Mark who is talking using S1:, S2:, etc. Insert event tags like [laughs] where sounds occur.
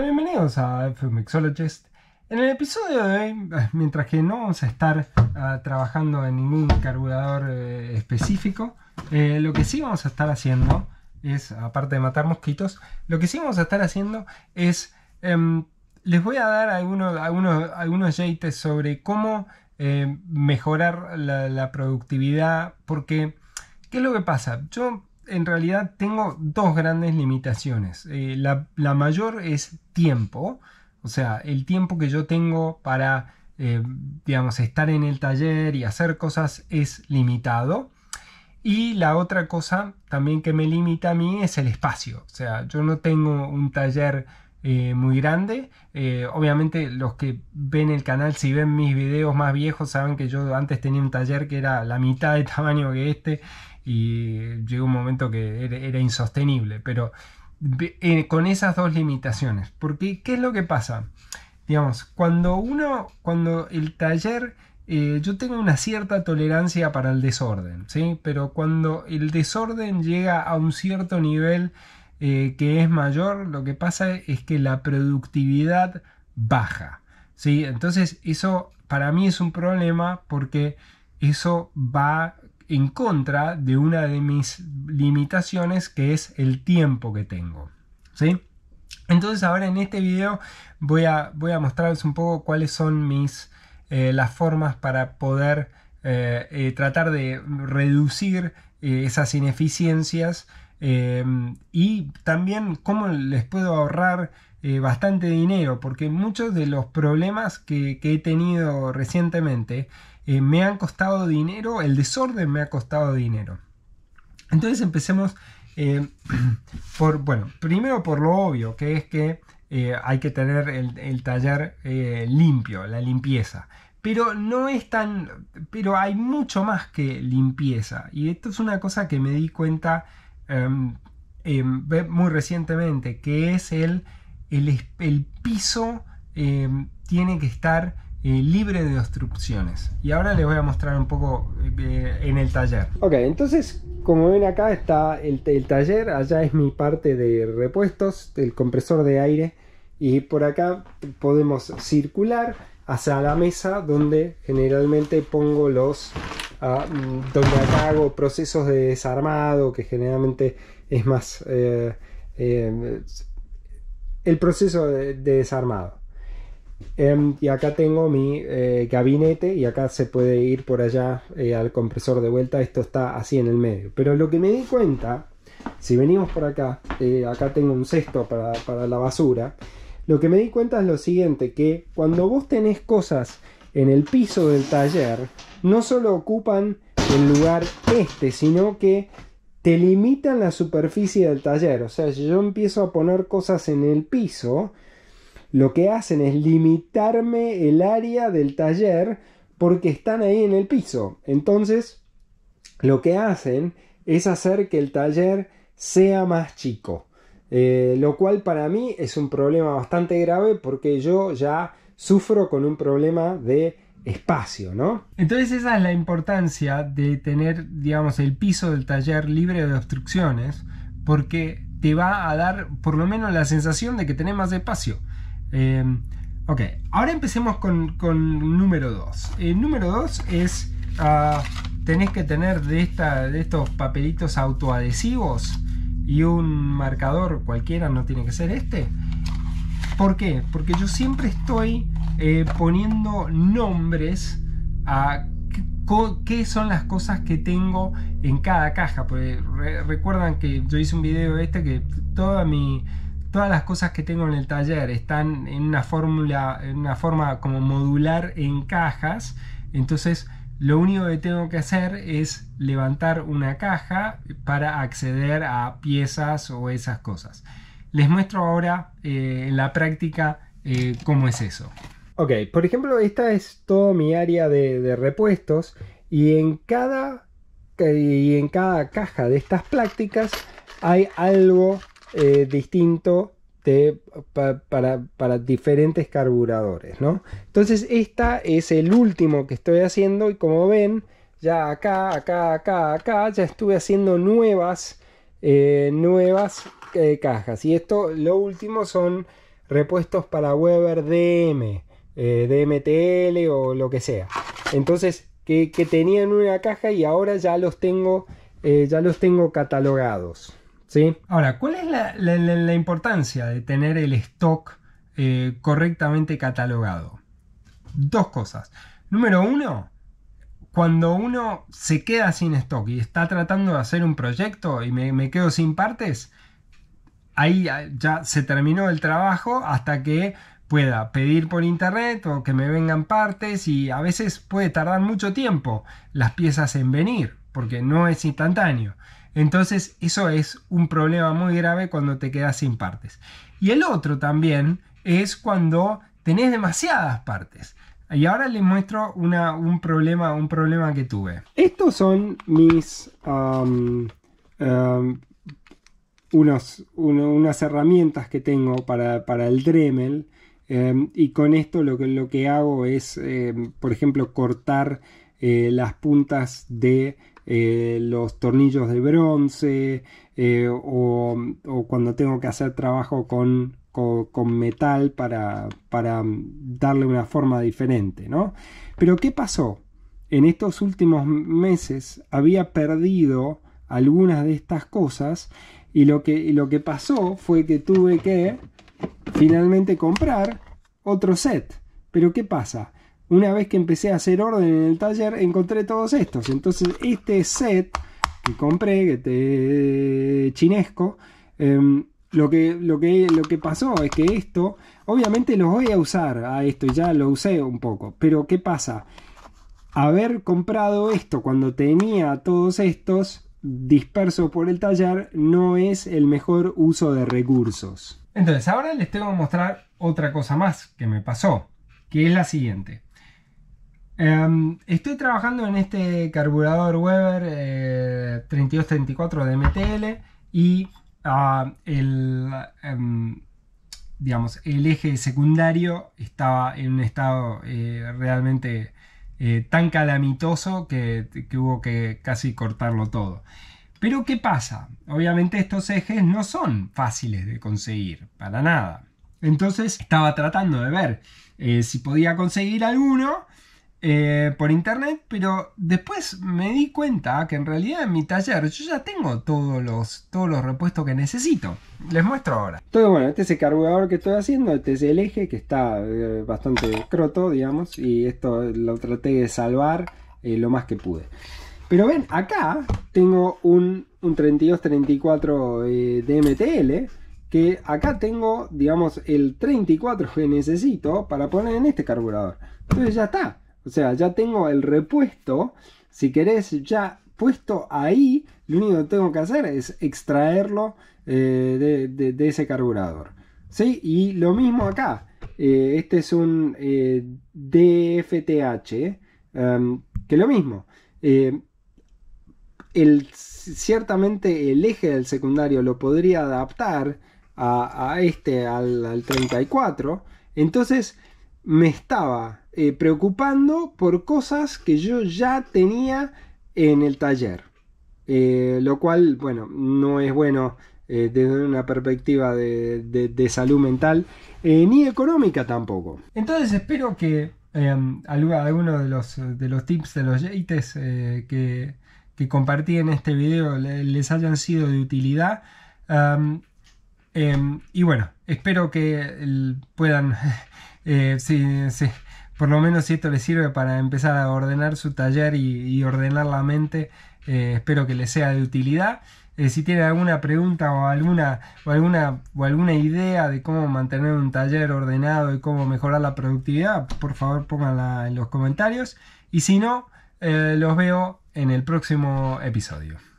S1: bienvenidos a Fumexologist, En el episodio de hoy, eh, mientras que no vamos a estar ah, trabajando en ningún carburador eh, específico, eh, lo que sí vamos a estar haciendo es, aparte de matar mosquitos, lo que sí vamos a estar haciendo es, em, les voy a dar algunos, algunos, algunos yates sobre cómo mejorar la, la productividad, porque, ¿qué es lo que pasa? Yo en realidad tengo dos grandes limitaciones. Eh, la, mayor es tiempo, o sea, el tiempo que yo tengo para, eh, digamos, estar en el taller y hacer cosas es limitado. Y la otra cosa también que me limita a mí es el espacio, o sea, yo no tengo un taller eh, muy grande. Eh, obviamente los que ven el canal, si ven mis videos más viejos, saben que yo antes tenía un taller que era la mitad de [laughs] tamaño que este y llegó un momento que era, insostenible, pero eh, con esas dos limitaciones. Porque, ¿qué es lo que pasa? Digamos, cuando uno, cuando el taller... yo tengo una cierta tolerancia para el desorden, ¿sí? Pero cuando el desorden llega a un cierto nivel eh, que es mayor, lo que pasa es que la productividad baja. ¿sí? Entonces eso para mí es un problema porque eso va en contra de una de mis limitaciones que es el tiempo que tengo. ¿sí? Entonces ahora en este video voy a, voy a mostrarles un poco cuáles son mis, eh, las formas para poder eh, tratar de reducir esas ineficiencias Em, y también cómo les puedo ahorrar eh, bastante dinero, porque muchos de los problemas que, he tenido recientemente eh, me han costado dinero, el desorden me ha costado dinero. Entonces empecemos em, [clears throat] por, bueno, primero por lo obvio, que es que eh, hay que tener el, el taller limpio, la limpieza. Pero no es tan, pero hay mucho más que limpieza. Y esto es una cosa que me di cuenta Em, em, muy recientemente, que es el, el, el piso em, tiene que estar eh, libre de obstrucciones. Y ahora les voy a mostrar un poco eh, eh, en el taller. Ok, entonces como ven acá está el, el, taller, allá es mi parte de repuestos, el compresor de aire y por acá podemos circular hacia la mesa donde generalmente pongo los ah, donde hago procesos de desarmado que generalmente es más eh, eh, el proceso de, desarmado em, y acá tengo mi eh, gabinete y acá se puede ir por allá al compresor de vuelta esto está así en el medio pero lo que me di cuenta si venimos por acá acá tengo un cesto para, para la basura lo que me di cuenta es lo siguiente, que cuando vos tenés cosas en el piso del taller, no solo ocupan el lugar este, sino que te limitan la superficie del taller. O sea, si yo empiezo a poner cosas en el piso, lo que hacen es limitarme el área del taller porque están ahí en el piso. Entonces, lo que hacen es hacer que el taller sea más chico. Eh, lo cual para mí es un problema bastante grave porque yo ya sufro con un problema de espacio, ¿no? Entonces esa es la importancia de tener, digamos, el piso del taller libre de obstrucciones porque te va a dar por lo menos la sensación de que tenés más espacio. Em, ok, ahora empecemos con, con número 2. El número 2 es... Ah, tenés que tener de, de estos papelitos autoadhesivos y un marcador cualquiera, no tiene que ser este. ¿Por qué? Porque yo siempre estoy eh, poniendo nombres a qué son las cosas que tengo en cada caja. Pues, recuerdan que yo hice un video este que toda todas las cosas que tengo en el taller están en una fórmula, en una forma como modular en cajas. Entonces lo único que tengo que hacer es levantar una caja para acceder a piezas o esas cosas. Les muestro ahora eh, en la práctica eh, cómo es eso. Ok, por ejemplo, esta es toda mi área de, repuestos y en, cada, en cada caja de estas prácticas hay algo eh, distinto para, diferentes carburadores, ¿no? Entonces esta es el último que estoy haciendo y como ven, ya acá, acá, acá, acá, ya estuve haciendo nuevas, eh, nuevas eh, cajas. Y esto, lo último son repuestos para Weber DM, eh, DMTL o lo que sea. Entonces, que, que tenían una caja y ahora ya los tengo, ya los tengo catalogados. Ahora, ¿cuál es la, importancia de tener el stock eh, correctamente catalogado? Dos cosas. Número uno, cuando uno se queda sin stock y está tratando de hacer un proyecto y me, me quedo sin partes, ahí ya se terminó el trabajo hasta que pueda pedir por internet o que me vengan partes y a veces puede tardar mucho tiempo las piezas en venir porque no es instantáneo. Entonces eso es un problema muy grave cuando te quedas sin partes. Y el otro también es cuando tenés demasiadas partes. Y ahora les muestro un, problema, un problema que tuve. Estos son mis... unas herramientas que tengo para, para el Dremel. Em, y con esto lo que, lo que hago es, em, por ejemplo, cortar eh, las puntas de eh, los tornillos de bronce eh, o, cuando tengo que hacer trabajo con, metal para, darle una forma diferente, ¿no? Pero ¿qué pasó? En estos últimos meses había perdido algunas de estas cosas y lo que, y lo que pasó fue que tuve que finalmente comprar otro set. Pero ¿qué pasa? una vez que empecé a hacer orden en el taller, encontré todos estos. Entonces, este set que compré, que te chinesco, em, lo, que, lo, que, lo que pasó es que esto, obviamente los voy a usar a ah, esto, ya lo usé un poco, pero ¿qué pasa? Haber comprado esto cuando tenía todos estos dispersos por el taller no es el mejor uso de recursos. Entonces, ahora les tengo que mostrar otra cosa más que me pasó, que es la siguiente. Em, estoy trabajando en este carburador Weber 3234 eh, de MTL y ah, el, em, digamos, el eje secundario estaba en un estado eh, realmente eh, tan calamitoso que, hubo que casi cortarlo todo. Pero ¿qué pasa? Obviamente estos ejes no son fáciles de conseguir, para nada. Entonces estaba tratando de ver si podía conseguir alguno eh, por internet, pero después me di cuenta que en realidad en mi taller yo ya tengo todos los, todos los repuestos que necesito. Les muestro ahora. Todo bueno, este es el carburador que estoy haciendo, este es el eje que está eh, bastante croto, digamos, y esto lo traté de salvar eh, lo más que pude. Pero ven, acá tengo un, un 32-34 DMTL que acá tengo, digamos, el 34 que necesito para poner en este carburador. Entonces ya está o sea, ya tengo el repuesto, si querés, ya puesto ahí, lo único que tengo que hacer es extraerlo eh, de, ese carburador. ¿Sí? Y lo mismo acá. Eh, este es un DFTH, eh, em, que lo mismo. Em, el, ciertamente el eje del secundario lo podría adaptar a, este, al 34. Entonces, me estaba eh, preocupando por cosas que yo ya tenía en el taller. Eh, lo cual, bueno, no es bueno eh, desde una perspectiva de, salud mental ni económica tampoco. Entonces espero que em, algunos de los, de los tips de los yates que, compartí en este video les hayan sido de utilidad. Em, em, y bueno, espero que puedan [laughs] Eh, sí, sí. Por lo menos si esto les sirve para empezar a ordenar su taller y, ordenar la mente, eh, espero que les sea de utilidad. Eh, si tiene alguna pregunta o alguna, o alguna, o alguna idea de cómo mantener un taller ordenado y cómo mejorar la productividad, por favor pónganla en los comentarios. Y si no, los veo en el próximo episodio.